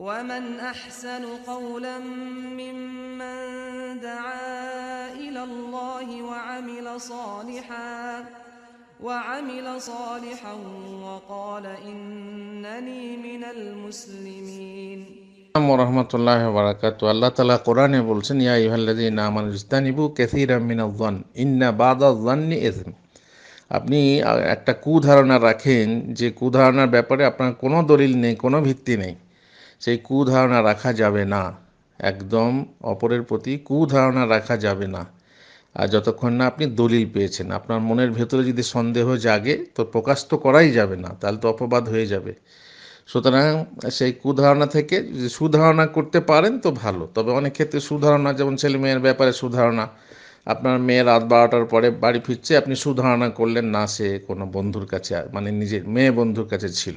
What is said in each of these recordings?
ومن احسن قولا ممن دعا الى الله وعمل صالحا وعمل صالحا وقال انني من المسلمين ورحمة الله وبركاته الله تعالى قرآن বলছেন يا أيها الذين آمنوا اجتنبوا كثيرا من الظن إن بعض الظن إثم আপনি একটা কুধারণা রাখেন যে কুধারণার ব্যাপারে আপনার কোনো দলিল নেই কোনো ভিত্তি নেই সেই কুধারণা রাখা যাবে না একদম অপরের প্রতি কুধারণা রাখা যাবে না আর যতক্ষণ না আপনি দলিল পেয়েছেন আপনার মনের ভেতরে যদি সন্দেহ জাগে তো প্রকাশ তো করাই যাবে না তাহলে তো অপবাদ হয়ে যাবে সুতরাং সেই কুধারণা থেকে যদি সুধারণা করতে পারেন তো ভালো তবে অনেক ক্ষেত্রে সুধারণা যেমন ছেলে মেয়ের ব্যাপারে সুধারণা আপনার মেয়ে রাত বারোটার পরে বাড়ি ফিরছে আপনি সুধারণা করলেন না সে কোনো বন্ধুর কাছে মানে নিজের মেয়ে বন্ধুর কাছে ছিল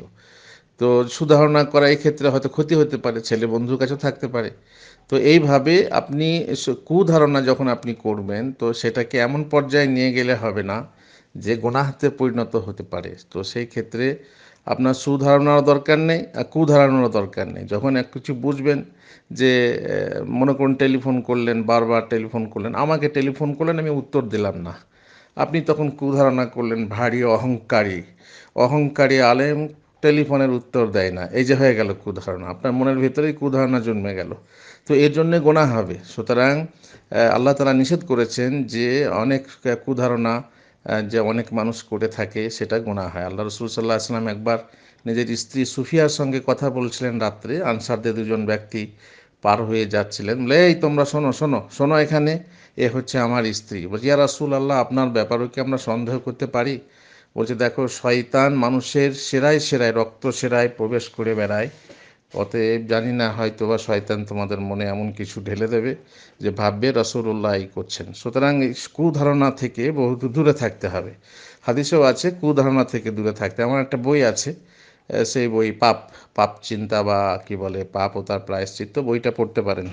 তো সুধারণা করা ক্ষেত্রে হয়তো ক্ষতি হতে পারে ছেলে বন্ধুর কাছেও থাকতে পারে তো এইভাবে আপনি কুধারণা যখন আপনি করবেন তো সেটাকে এমন পর্যায়ে নিয়ে গেলে হবে না যে গোনাহাতে পরিণত হতে পারে তো সেই ক্ষেত্রে আপনার সুধারণারও দরকার নেই আর কুধারণারও দরকার নেই যখন এক কিছু বুঝবেন যে মনে করুন টেলিফোন করলেন বারবার টেলিফোন করলেন আমাকে টেলিফোন করলেন আমি উত্তর দিলাম না আপনি তখন কুধারণা করলেন ভারী অহংকারী অহংকারী আলেম টেলিফোনের উত্তর দেয় না এই যে হয়ে গেল কুধারণা আপনার মনের ভিতরেই কুধারণা জন্মে গেল তো এর জন্য গোনা হবে সুতরাং আল্লাহ তারা নিষেধ করেছেন যে অনেক কুধারণা যে অনেক মানুষ করে থাকে সেটা গোনা হয় আল্লাহ রসুল সাল্লাহ আসলাম একবার নিজের স্ত্রী সুফিয়ার সঙ্গে কথা বলছিলেন রাত্রে আনসারদের দুজন ব্যক্তি পার হয়ে যাচ্ছিলেন বলে এই তোমরা শোনো শোনো শোনো এখানে এ হচ্ছে আমার স্ত্রী বলছি ইয়া রাসুল আল্লাহ আপনার ব্যাপারেও কি আমরা সন্দেহ করতে পারি বলছে দেখো শয়তান মানুষের সেরায় সেরায় রক্ত সেরায় প্রবেশ করে বেড়ায় অতএব জানি না হয়তো বা শয়তান তোমাদের মনে এমন কিছু ঢেলে দেবে যে ভাববে রসুল্লাহ করছেন সুতরাং এই কুধারণা থেকে বহু দূরে থাকতে হবে হাদিসেও আছে কুধারণা থেকে দূরে থাকতে আমার একটা বই আছে সেই বই পাপ পাপ চিন্তা বা কি বলে পাপ ও তার প্রায়শ্চিত্ত বইটা পড়তে পারেন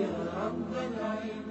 يا رب العين